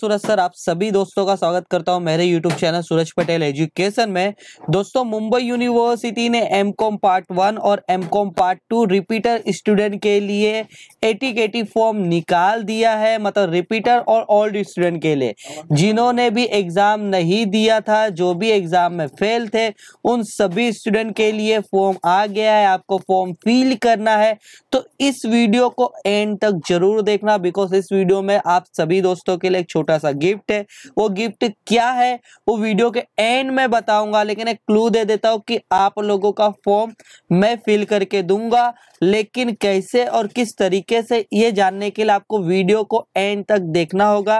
सूरज sir आप सभी दोस्तों का स्वागत करता हूं मेरे YouTube channel Suraj Patel education में दोस्तों मुंबई यूनिवर्सिटी ने एम कॉम पार्ट वन और M com part two repeater student के लिए एटी फॉर्म निकाल दिया है मतलब रिपीटर और ओल्ड स्टूडेंट के लिए जिन्होंने भी एग्ज़ाम नहीं दिया था जो भी एग्ज़ाम में फेल थे उन सभी स्टूडेंट के लिए फॉर्म आ गया है आपको फॉर्म फिल करना है तो इस वीडियो को एंड तक जरूर देखना बिकॉज इस वीडियो में आप सभी दोस्तों के लिए छोटा सा गिफ्ट है वो गिफ्ट क्या है वो वीडियो के एंड में बताऊंगा लेकिन एक क्लू दे देता हूँ कि आप लोगों का फॉर्म मैं फिल करके दूंगा लेकिन कैसे और किस तरीके से ये जानने के लिए आपको वीडियो को एंड तक देखना होगा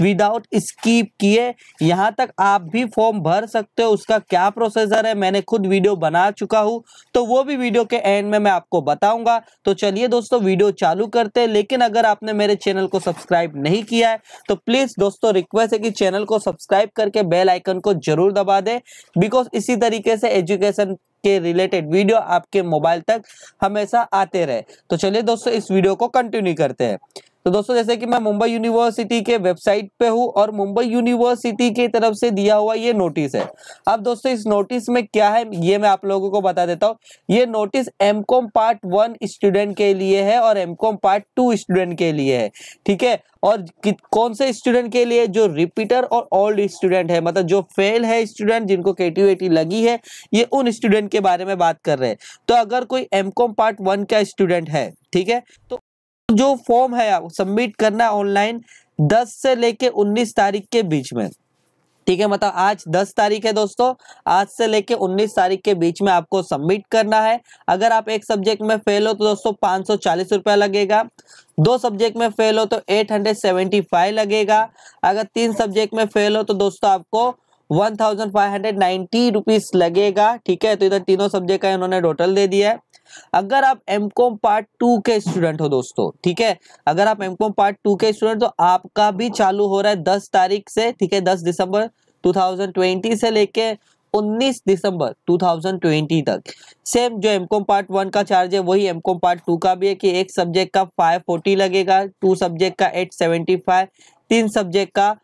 विदाउट स्कीप किए यहाँ तक आप भी फॉर्म भर सकते हो उसका क्या प्रोसेसर है मैंने खुद वीडियो बना चुका हूँ तो वो भी वीडियो के एंड में मैं आपको बताऊंगा तो चलिए दोस्तों वीडियो चालू करते हैं लेकिन अगर आपने मेरे चैनल को सब्सक्राइब नहीं किया है तो प्लीज प्लीज दोस्तों रिक्वेस्ट है कि चैनल को सब्सक्राइब करके बेल आइकन को जरूर दबा दे बिकॉज इसी तरीके से एजुकेशन के रिलेटेड वीडियो आपके मोबाइल तक हमेशा आते रहे तो चलिए दोस्तों इस वीडियो को कंटिन्यू करते हैं तो दोस्तों जैसे कि मैं मुंबई यूनिवर्सिटी के वेबसाइट पे हूँ और मुंबई यूनिवर्सिटी की तरफ से दिया हुआ ये नोटिस है अब दोस्तों इस नोटिस में क्या है ये मैं आप लोगों को बता देता हूँ ये notice M com part one student के लिए है और M com part two student के लिए है ठीक है और कौन से स्टूडेंट के लिए जो रिपीटर और ओल्ड स्टूडेंट है मतलब जो फेल है स्टूडेंट जिनको के टी लगी है ये उन स्टूडेंट के बारे में बात कर रहे हैं तो अगर कोई एम कॉम पार्ट वन का स्टूडेंट है ठीक है तो जो फॉर्म है आप सबमिट करना ऑनलाइन 10 से लेके 19 तारीख के बीच में ठीक है मतलब आज 10 तारीख है दोस्तों आज से लेके 19 तारीख के बीच में आपको सबमिट करना है अगर आप एक सब्जेक्ट में फेल हो तो दोस्तों पाँच रुपया लगेगा दो सब्जेक्ट में फेल हो तो 875 लगेगा अगर तीन सब्जेक्ट में फेल हो तो दोस्तों आपको 1590 रुपीस फाइव हंड्रेड रुपीज लगेगा ठीक है तो इधर तीनों सब्जेक्ट का इन्होंने टोटल दे दिया है अगर आप एम कॉम पार्ट टू के स्टूडेंट हो दोस्तों ठीक है अगर आप एम कॉम पार्ट टू के स्टूडेंट तो आपका भी चालू हो रहा है दस तारीख से ठीक है दस दिसंबर 2020 से लेके 19 दिसंबर 2020 तक सेम जो एम कॉम पार्ट वन का चार्ज है वही एम कॉम पार्ट टू का भी है कि एक सब्जेक्ट का 540 लगेगा टू सब्जेक्ट का 875 तीन सब्जेक्ट का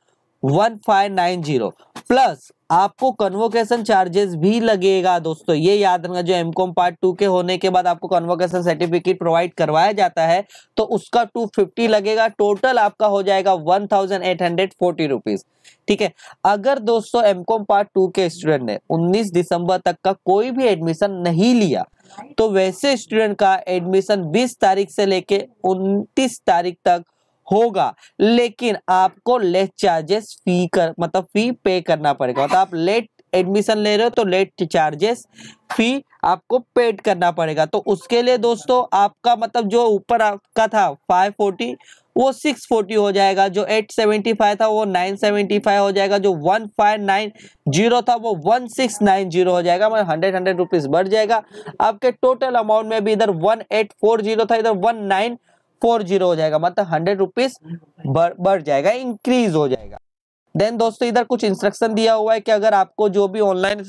one five nine zero plus आपको कन्वोकेशन चार्जेस भी लगेगा दोस्तों ये याद रखना जो एमकॉम पार्ट टू के होने के बाद आपको कन्वोकेशन सर्टिफिकेट प्रोवाइड करवाया जाता है तो उसका टू फिफ्टी लगेगा टोटल आपका हो जाएगा one thousand eight hundred forty rupees ठीक है अगर दोस्तों एमकॉम पार्ट टू के स्टूडेंट ने उन्नीस दिसंबर तक का कोई भी एडमिशन नहीं लिया तो वैसे स्टूडेंट का एडमिशन बीस तारीख से लेके उन्तीस तारीख तक होगा लेकिन आपको लेट चार्जेस फी कर मतलब फी पे करना पड़ेगा मतलब आप लेट एडमिशन ले रहे हो तो लेट चार्जेस फी आपको पेड करना पड़ेगा तो उसके लिए दोस्तों आपका मतलब जो ऊपर आपका था फाइव फोर्टी वो सिक्स फोर्टी हो जाएगा जो एट सेवेंटी फाइव था वो नाइन फाइव हो जाएगा जो वन फाइव नाइन जीरो था वो वन सिक्स नाइन जीरो हो जाएगा मतलब हंड्रेड हंड्रेड रुपीज़ बढ़ जाएगा आपके टोटल अमाउंट में भी इधर वन एट फोर जीरो था इधर वन नाइन फोर जीरो हो जाएगा मतलब हंड्रेड रुपीज बढ़ जाएगा इंक्रीज हो जाएगा देन दोस्तों इधर कुछ इंस्ट्रक्शन दिया हुआ है कि अगर आपको जो भी ऑनलाइन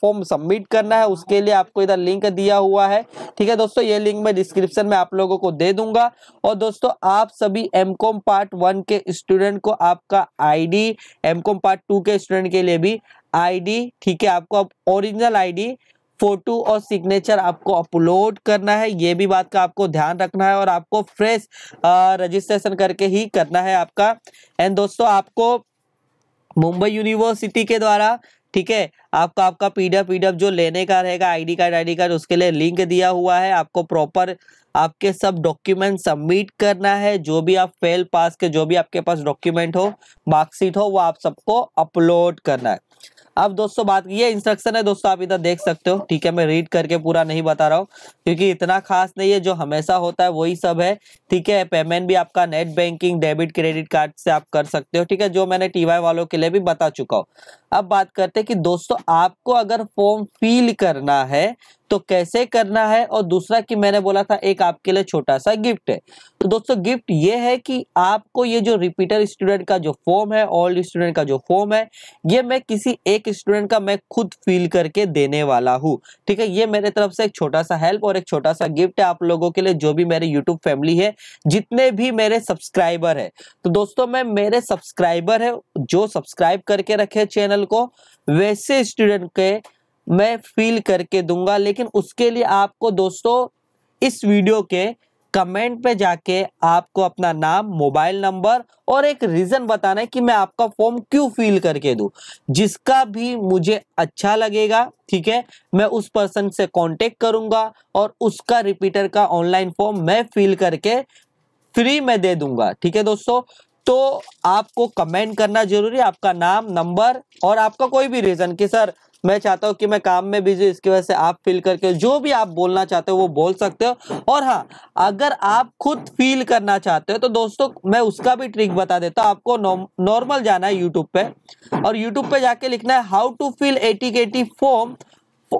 फॉर्म सबमिट करना है उसके लिए आपको इधर लिंक दिया हुआ है ठीक है दोस्तों ये लिंक मैं डिस्क्रिप्शन में आप लोगों को दे दूंगा और दोस्तों आप सभी एम कॉम पार्ट वन के स्टूडेंट को आपका ID M com part two के स्टूडेंट के लिए भी आईडी ठीक है आपको अब ओरिजिनल आईडी फोटो और सिग्नेचर आपको अपलोड करना है ये भी बात का आपको ध्यान रखना है और आपको फ्रेश रजिस्ट्रेशन करके ही करना है आपका एंड दोस्तों आपको मुंबई यूनिवर्सिटी के द्वारा ठीक है आपका आपका पीडीएफ पीडीएफ जो लेने का रहेगा आईडी कार्ड आईडी कार्ड उसके लिए लिंक दिया हुआ है आपको प्रॉपर आपके सब डॉक्यूमेंट सबमिट करना है जो भी आप फेल पास के जो भी आपके पास डॉक्यूमेंट हो मार्कशीट हो वो आप सबको अपलोड करना है अब दोस्तों बात की ये इंस्ट्रक्शन है दोस्तों आप इधर देख सकते हो ठीक है मैं रीड करके पूरा नहीं बता रहा हूँ क्योंकि इतना खास नहीं है जो हमेशा होता है वही सब है ठीक है पेमेंट भी आपका net banking debit credit card से आप कर सकते हो ठीक है जो मैंने टीवाई वालों के लिए भी बता चुका हूँ अब बात करते हैं कि दोस्तों आपको अगर फॉर्म फिल करना है तो कैसे करना है और दूसरा कि मैंने बोला था एक आपके लिए छोटा सा गिफ्ट है तो दोस्तों गिफ्ट ये है कि आपको ये जो रिपीटर स्टूडेंट का जो फॉर्म है ओल्ड स्टूडेंट का जो फॉर्म है ये मैं किसी एक स्टूडेंट का मैं खुद फील करके देने वाला हूँ ठीक है ये मेरे तरफ से एक छोटा सा हेल्प और एक छोटा सा गिफ्ट है आप लोगों के लिए जो भी मेरे यूट्यूब फैमिली है जितने भी मेरे सब्सक्राइबर है तो दोस्तों मैं मेरे सब्सक्राइबर है जो सब्सक्राइब करके रखे चैनल को वैसे स्टूडेंट के मैं फील करके दूंगा लेकिन उसके लिए आपको दोस्तों इस वीडियो के कमेंट पे जाके आपको अपना नाम मोबाइल नंबर और एक रीज़न बताना है कि मैं आपका फॉर्म क्यों फिल करके दूं जिसका भी मुझे अच्छा लगेगा ठीक है मैं उस पर्सन से कांटेक्ट करूंगा और उसका रिपीटर का ऑनलाइन फॉर्म मैं फिल करके फ्री में दे दूंगा ठीक है दोस्तों तो आपको कमेंट करना जरूरी आपका नाम नंबर और आपका कोई भी रीज़न कि सर मैं चाहता हूँ कि मैं काम में बिजी इसकी वजह से आप फील करके जो भी आप बोलना चाहते हो वो बोल सकते हो और हाँ अगर आप खुद फील करना चाहते हो तो दोस्तों मैं उसका भी ट्रिक बता देता हूँ आपको नॉर्मल जाना है यूट्यूब पे और यूट्यूब पे जाके लिखना है how to fill A T form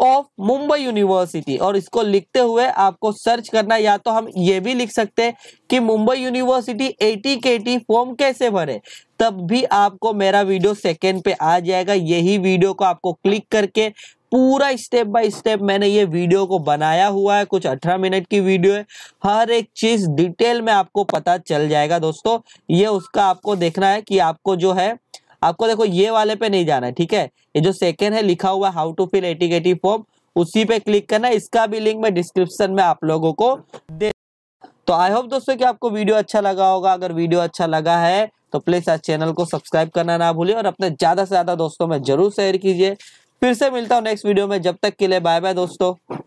of Mumbai university और इसको लिखते हुए आपको सर्च करना या तो हम ये भी लिख सकते हैं कि Mumbai university A T K T form कैसे भरे तब भी आपको मेरा वीडियो सेकेंड पे आ जाएगा यही वीडियो को आपको क्लिक करके पूरा स्टेप बाय स्टेप मैंने ये वीडियो को बनाया हुआ है कुछ अठारह मिनट की वीडियो है हर एक चीज डिटेल में आपको पता चल जाएगा दोस्तों ये उसका आपको देखना है कि आपको जो है आपको देखो ये वाले पे नहीं जाना है ठीक है ये जो सेकेंड है लिखा हुआ how to fill A T K T form उसी पे क्लिक करना इसका भी लिंक मैं डिस्क्रिप्शन में आप लोगों को दे तो आई होप दोस्तों कि आपको वीडियो अच्छा लगा होगा अगर वीडियो अच्छा लगा है तो प्लीज आज चैनल को सब्सक्राइब करना ना भूलिए और अपने ज्यादा से ज्यादा दोस्तों में जरूर शेयर कीजिए फिर से मिलता हूँ नेक्स्ट वीडियो में जब तक के लिए बाय बाय दोस्तों